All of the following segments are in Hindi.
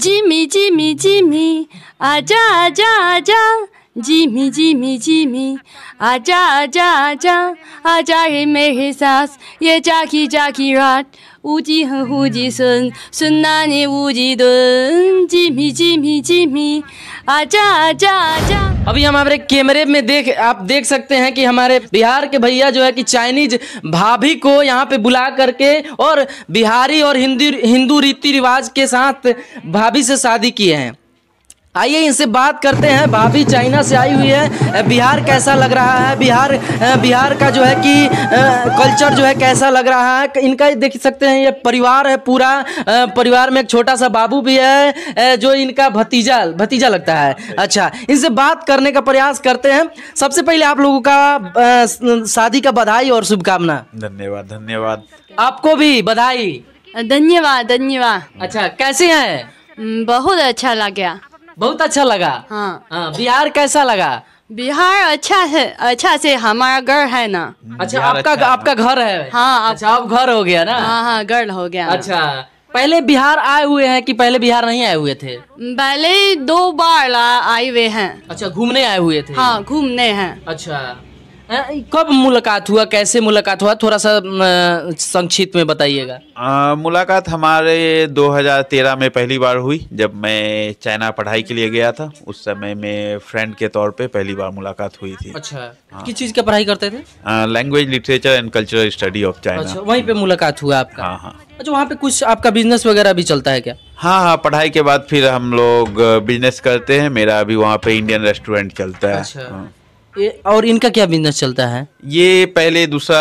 Jimmy, Jimmy, Jimmy, आजा आजा आजा जीमी जीमी जीमी आजा आजा आजा आजा रे मेरे सास ये जाकी जाकी रात उजी हं उजी सुन सुन ना ने उजी दुन जीमी जीमी जीमी आजा आजा आजा अभी हम हमारे कैमरे में देख आप देख सकते हैं कि हमारे बिहार के भैया जो है कि चाइनीज भाभी को यहाँ पे बुला करके और बिहारी और हिंदू हिंदू रीति रिवाज के साथ भाभी से शादी किए हैं आइए इनसे बात करते हैं भाभी चाइना से आई हुई है बिहार कैसा लग रहा है बिहार बिहार का जो है कि कल्चर जो है कैसा लग रहा है इनका देख सकते हैं ये परिवार है पूरा परिवार में एक छोटा सा बाबू भी है जो इनका भतीजा भतीजा लगता है अच्छा इनसे बात करने का प्रयास करते हैं सबसे पहले आप लोगों का शादी का बधाई और शुभकामना धन्यवाद धन्यवाद आपको भी बधाई धन्यवाद धन्यवाद अच्छा कैसे हैं बहुत अच्छा लग गया बहुत अच्छा लगा हाँ, हाँ बिहार कैसा लगा बिहार अच्छा है अच्छा से हमारा घर है ना अच्छा आपका अच्छा आपका घर है हाँ अच्छा आप घर हो गया ना हाँ हाँ घर हो गया अच्छा पहले बिहार आए हुए हैं कि पहले बिहार नहीं आए हुए थे पहले दो बार आए हुए हैं अच्छा घूमने आए हुए थे हाँ घूमने हैं अच्छा कब मुलाकात हुआ कैसे मुलाकात हुआ थोड़ा सा संक्षिप्त में बताइएगा मुलाकात हमारे 2013 में पहली बार हुई जब मैं चाइना पढ़ाई के लिए गया था उस समय में फ्रेंड के तौर पे पहली बार मुलाकात हुई थी अच्छा हाँ। किस चीज़ का पढ़ाई करते थे language literature and cultural study of China अच्छा, वहीं पे मुलाकात हुआ आपका हाँ हाँ अच्छा वहाँ पे कुछ आपका बिजनेस वगैरह भी चलता है क्या हाँ हाँ पढ़ाई के बाद फिर हम लोग बिजनेस करते हैं मेरा अभी वहाँ पे इंडियन रेस्टोरेंट चलता है अच्छा। हाँ। और इनका क्या बिजनेस चलता है ये पहले दूसरा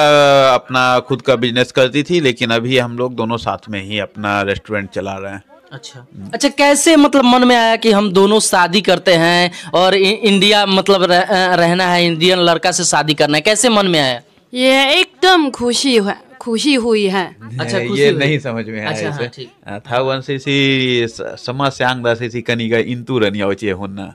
अपना खुद का बिजनेस करती थी लेकिन अभी हम लोग दोनों साथ में ही अपना रेस्टोरेंट चला रहे हैं अच्छा अच्छा कैसे मतलब मन में आया कि हम दोनों शादी करते हैं और इंडिया मतलब रह, रहना है इंडियन लड़का से शादी करना है कैसे मन में आया ये एकदम खुशी हुआ खुशी हुई है अच्छा ये हुई। नहीं समझ में आया अच्छा, हाँ, था वन से सी समाज से आंग दा इंतु रनिया होना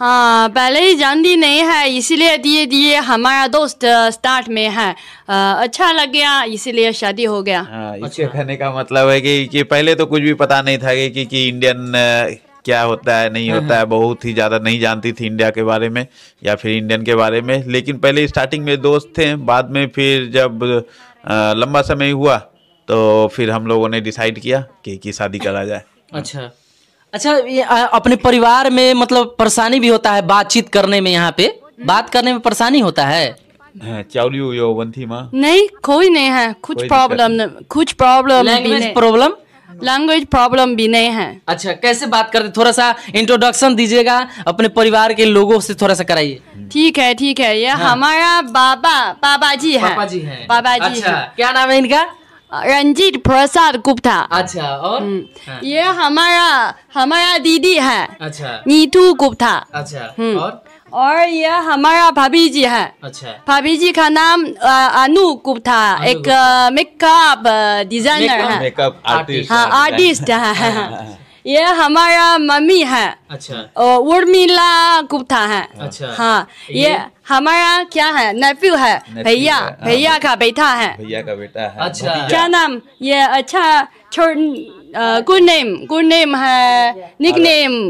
हाँ पहले ही जानती नहीं है इसीलिए दिए दिए हमारा दोस्त स्टार्ट में है आ, अच्छा लग गया इसीलिए शादी हो गया हाँ, इसके अच्छा। कहने का मतलब है कि, कि पहले तो कुछ भी पता नहीं था कि, कि, कि इंडियन क्या होता है नहीं हाँ, होता है हाँ। बहुत ही ज़्यादा नहीं जानती थी इंडिया के बारे में या फिर इंडियन के बारे में लेकिन पहले स्टार्टिंग में दोस्त थे बाद में फिर जब आ, लंबा समय हुआ तो फिर हम लोगों ने डिसाइड किया कि, कि शादी करा जाए अच्छा अच्छा ये अपने परिवार में मतलब परेशानी भी होता है बातचीत करने में यहाँ पे बात करने में परेशानी होता है हाँ, नहीं कोई नहीं है कुछ प्रॉब्लम कुछ problem language problem language problem भी नहीं है अच्छा कैसे बात करते थोड़ा सा इंट्रोडक्शन दीजिएगा अपने परिवार के लोगों से थोड़ा सा कराइए ठीक है ठीक है ये हाँ। हमारा बाबा बाबा जी है बाबा जी है बाबा जी अच्छा, है। क्या नाम है इनका रंजीत प्रसाद गुप्ता अच्छा और हम्म। हाँ। ये हमारा हमारा दीदी है अच्छा नीतू गुप्ता अच्छा हम्म। और और ये हमारा भाभी जी है अच्छा भाभी जी का नाम अनु गुप्ता एक मेकअप डिजाइनर है मेकअप आर्टिस्ट हाँ आर्टिस्ट हाँ, है हाँ। ये हमारा मम्मी है अच्छा उर्मिला गुप्ता है अच्छा हाँ ये, ये हमारा क्या है नेफ्यू है भैया हाँ। भैया का बेटा है भैया का बेटा है अच्छा क्या नाम ये अच्छा गुड नेम गुड नेम है निक नेम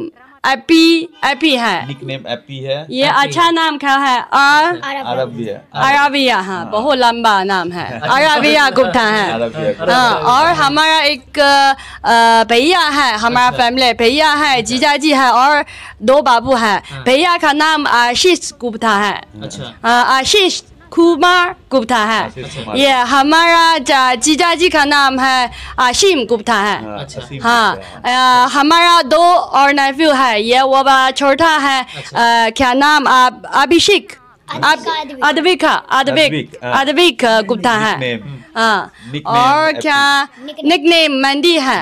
एपी एपी है निकनेम एपी है ये अच्छा नाम क्या है और अरबिया अरबिया हाँ बहुत लंबा नाम है अरबिया गुप्ता है हाँ और हमारा एक भैया है हमारा फैमिली भैया है जीजा जी है और दो बाबू है भैया का नाम आशीष गुप्ता है आशीष कुमार गुप्ता है ये हमारा जीजा जी का नाम है आशीम गुप्ता है हाँ हमारा दो और नेफ्यू है ये वो छोटा है क्या नाम अभिषेक अदविक अदविक अदविक गुप्ता है हाँ। और क्या निक नेम मंदी है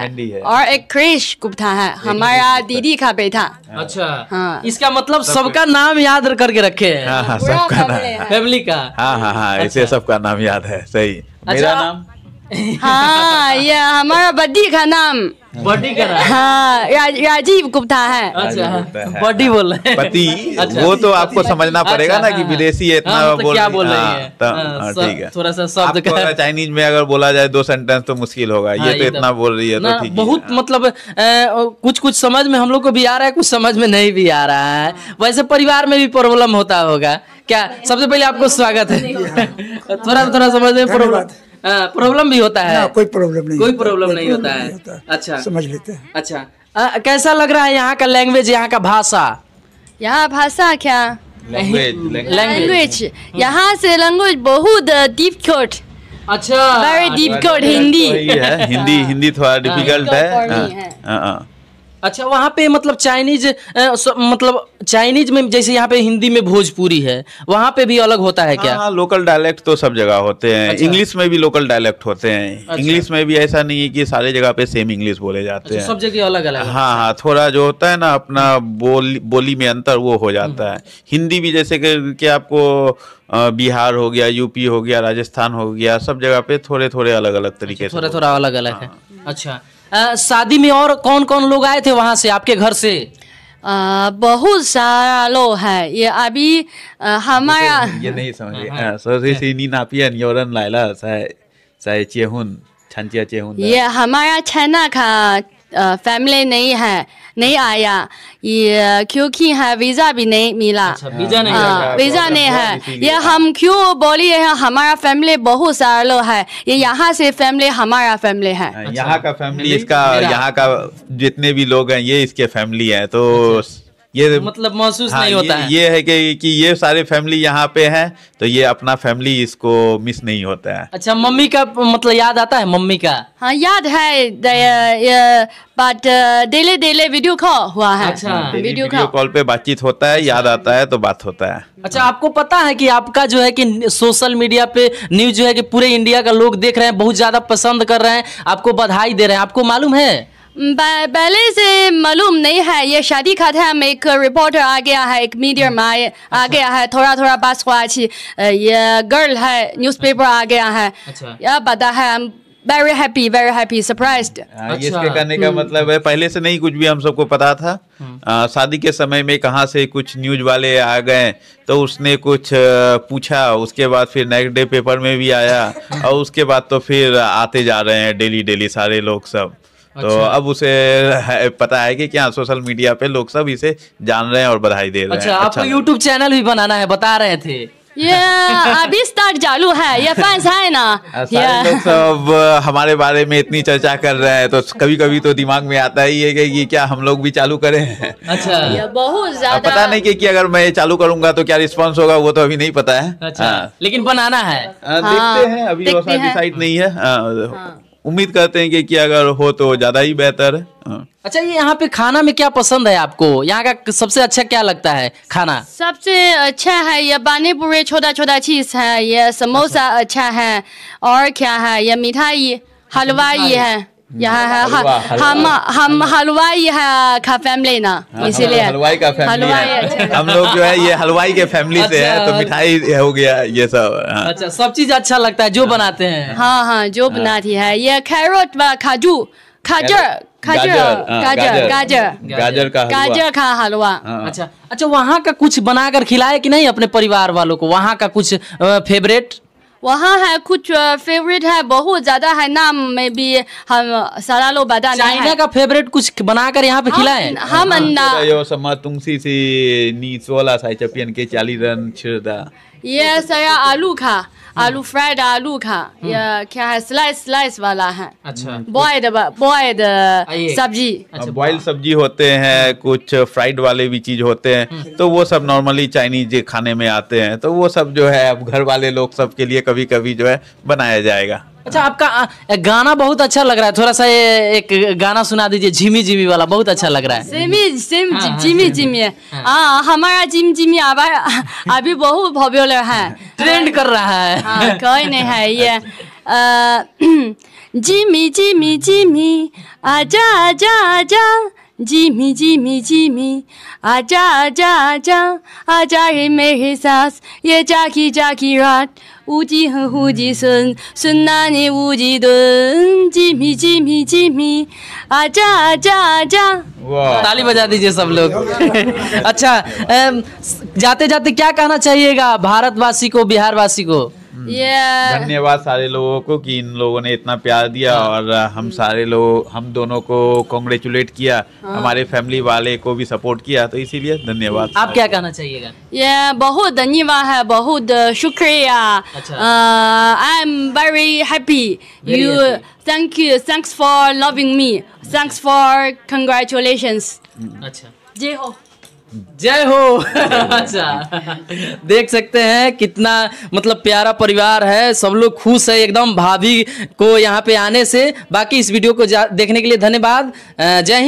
और एक क्रिश गुप्ता है हमारा दीदी का बेटा हाँ। अच्छा हाँ इसका मतलब सबका नाम याद करके रखे हाँ, है सबका नाम फैमिली का हाँ हाँ हाँ इसे अच्छा। सबका नाम याद है सही अच्छा। मेरा नाम हाँ ये हमारा बड्डी का नाम बड्डी का हाँ रा, राजीव गुप्ता है अच्छा बड्डी बोल रहे पति अच्छा, वो तो आपको समझना अच्छा, पड़ेगा अच्छा, ना कि हाँ, हाँ। विदेशी है हाँ, इतना मतलब बोल क्या बोल तो, ठीक है थोड़ा सा शब्द का चाइनीज में अगर बोला जाए दो सेंटेंस तो मुश्किल होगा ये तो इतना बोल रही है तो ठीक बहुत मतलब कुछ कुछ समझ में हम लोग को भी आ रहा है कुछ समझ में नहीं भी आ रहा है वैसे परिवार में भी प्रॉब्लम होता होगा क्या सबसे पहले आपको स्वागत है थोड़ा थोड़ा समझ में प्रॉब्लम प्रॉब्लम भी होता है कोई प्रॉब्लम नहीं कोई प्रॉब्लम नहीं होता है अच्छा समझ लेते हैं अच्छा आ, कैसा लग रहा है यहाँ का लैंग्वेज यहाँ का भाषा यहाँ भाषा क्या लैंग्वेज यहाँ से लैंग्वेज बहुत डीप कोट अच्छा वेरी कोट हिंदी हिंदी हिंदी थोड़ा डिफिकल्ट हाँ। है अच्छा वहाँ पे मतलब चाइनीज मतलब चाइनीज में जैसे यहाँ पे हिंदी में भोजपुरी है वहाँ पे भी अलग होता है क्या हाँ, लोकल डायलेक्ट तो सब जगह होते हैं अच्छा। इंग्लिश में भी लोकल डायलेक्ट होते हैं अच्छा। इंग्लिश में भी ऐसा नहीं है कि सारे जगह पे सेम इंग्लिश बोले जाते अच्छा, हैं सब जगह अलग अलग हाँ हाँ थोड़ा जो होता है ना अपना बोली बोली में अंतर वो हो जाता हम्म। है हिंदी भी जैसे कि आपको बिहार हो गया यूपी हो गया राजस्थान हो गया सब जगह पे थोड़े थोड़े अलग अलग तरीके से अच्छा, थोड़ा थोड़ा अलग अलग है हाँ। अच्छा शादी में और कौन कौन लोग आए थे वहाँ से आपके घर से आ, बहुत सारा लोग है ये अभी हमारा ये नहीं समझिए हाँ, हाँ। सॉरी सीनी नापियन योरन लाइला चाहे चाहे चेहुन छंचिया चेहुन ये हमारा छना का फैमिली नहीं है नहीं आया ये क्योंकि है वीजा भी नहीं मिला अच्छा, वीजा नहीं है ये हम क्यों बोलिए हमारा फैमिली बहुत सारा लोग है ये यहाँ से फैमिली हमारा फैमिली है यहाँ का फैमिली इसका यहाँ का जितने भी लोग हैं ये इसके फैमिली है तो अच्छा। ये तो मतलब महसूस हाँ, नहीं होता ये, है ये है कि कि ये सारे फैमिली यहाँ पे हैं तो ये अपना फैमिली इसको मिस नहीं होता है अच्छा मम्मी का मतलब याद आता है मम्मी का हाँ याद है but daily daily video call हुआ है अच्छा वीडियो हाँ, कॉल पे बातचीत होता है याद आता है तो बात होता है अच्छा आपको पता है की आपका जो है की सोशल मीडिया पे न्यूज जो है की पूरे इंडिया का लोग देख रहे हैं बहुत ज्यादा पसंद कर रहे हैं आपको बधाई दे रहे हैं आपको मालूम है पहले से मालूम नहीं है ये शादी का था एक रिपोर्टर आ गया है एक मीडिया हम्म। में आए अच्छा। आ गया है थोड़ा थोड़ा बात हुआ अच्छी ये गर्ल है न्यूज़पेपर आ गया है यह पता है हम very happy very happy surprised इसके अच्छा। करने का हम्म। मतलब है पहले से नहीं कुछ भी हम सबको पता था हम्म। शादी के समय में कहाँ से कुछ न्यूज वाले आ गए तो उसने कुछ पूछा उसके बाद फिर नेक्स्ट डे पेपर में भी आया और उसके बाद तो फिर आते जा रहे हैं डेली डेली सारे लोग सब तो अच्छा। तो अब उसे पता है कि क्या सोशल मीडिया पे लोग सब इसे जान रहे हैं और बधाई दे रहे अच्छा, आपको यूट्यूब अच्छा चैनल भी बनाना है बता रहे थे ये अभी स्टार्ट चालू है ये फैंस है ना हाँ, सारे सब हमारे बारे में इतनी चर्चा कर रहे हैं तो कभी कभी तो दिमाग में आता ही है कि ये क्या हम लोग भी चालू करें अच्छा ये बहुत हाँ, ज्यादा पता नहीं कि, कि अगर मैं ये चालू करूंगा तो क्या रिस्पांस होगा वो तो अभी नहीं पता है अच्छा हाँ। लेकिन बनाना है देखते हैं अभी डिसाइड नहीं है उम्मीद करते हैं कि, कि अगर हो तो ज़्यादा ही बेहतर हाँ। अच्छा ये यहाँ पे खाना में क्या पसंद है आपको यहाँ का सबसे अच्छा क्या लगता है खाना सबसे अच्छा है ये बानी पूरे छोटा छोटा चीज है ये समोसा अच्छा है और क्या है ये मिठाई हलवाई है हम्म। यहाँ हम हम हलवाई है का फैमिली ना हाँ, इसीलिए हलवाई का फैमिली है अच्छा। हम लोग जो है ये हलवाई के फैमिली से है तो अच्छा, मिठाई हो गया ये सब हाँ। अच्छा सब चीज अच्छा लगता है जो हाँ। बनाते हैं हाँ हाँ जो बनाती है ये कैरोट खाजू खाजर गाजर गाजर गाजर गाजर का गाजर का हलवा अच्छा अच्छा वहाँ का कुछ बनाकर खिलाए कि नहीं अपने परिवार वालों को वहाँ का कुछ फेवरेट वहाँ है कुछ फेवरेट है बहुत ज्यादा है नाम में भी हम सारा लोग बता चाइना का फेवरेट कुछ बनाकर यहाँ पे खिलाए हम हाँ, अन्ना यो समा तुमसी सी नी सोला के चालीस रन छिड़ा यस तो- या आलू खा हम्म। आलू फ्राइड आलू खा हम्म। या क्या है स्लाइस स्लाइस वाला है अच्छा बॉयड तो- uh, सब्जी अच्छा बॉइल्ड सब्जी होते हैं हम्म। कुछ फ्राइड वाले भी चीज होते हैं तो वो सब नॉर्मली चाइनीज खाने में आते हैं तो वो सब जो है अब घर वाले लोग सबके लिए कभी कभी जो है बनाया जाएगा अच्छा आपका गाना बहुत अच्छा लग रहा है थोड़ा सा ये एक गाना सुना दीजिए झिमी झिमी वाला बहुत अच्छा लग रहा है सेमी सेम झिमी झिमी हाँ, हाँ, हाँ। हमारा झिम झिमी अभी बहुत भव्य है ट्रेंड कर रहा है हाँ, कोई नहीं है ये जिमी अच्छा। जिमी जिमी आजा आजा आजा जीमी जीमी जीमी आजा आजा आजा आजा रे मेरे सास ये जाकी जाकी रात उजी हूँ उजी सुन सुनना ने उजी दुन जीमी जीमी जीमी आजा आजा आजा ताली बजा दीजिए सब लोग अच्छा जाते जाते क्या कहना चाहिएगा भारतवासी को बिहारवासी को धन्यवाद सारे लोगों को कि इन लोगों ने इतना प्यार दिया हाँ। और हम सारे लोग हम दोनों को कॉन्ग्रेचुलेट किया हाँ। हमारे फैमिली वाले को भी सपोर्ट किया तो इसीलिए धन्यवाद आप क्या कहना चाहिएगा ये बहुत धन्यवाद है बहुत uh, शुक्रिया I am very happy you thank you thanks for loving me thanks for congratulation अच्छा, uh, अच्छा। जी हो जय हो अच्छा देख सकते हैं कितना मतलब प्यारा परिवार है सब लोग खुश है एकदम भाभी को यहाँ पे आने से बाकी इस वीडियो को देखने के लिए धन्यवाद जय हिंद